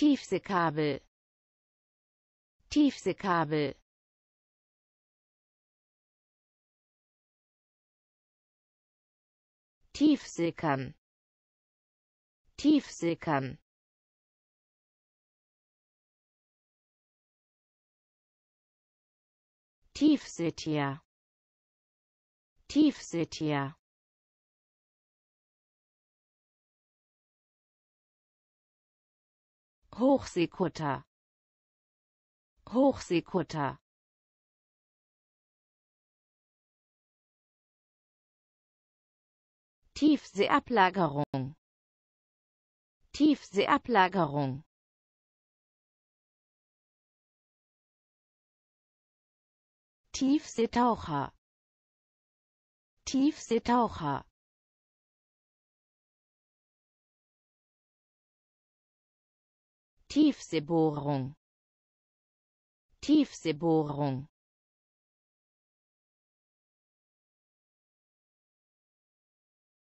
Tiefseekabel Tiefseekabel Tiefsickern Tiefsickern Tiefsittier Tiefsittier Hochseekutter Hochseekutter Tiefseeablagerung Tiefseeablagerung Tiefseetaucher Tiefseetaucher Tiefseebohrung Tiefseebohrung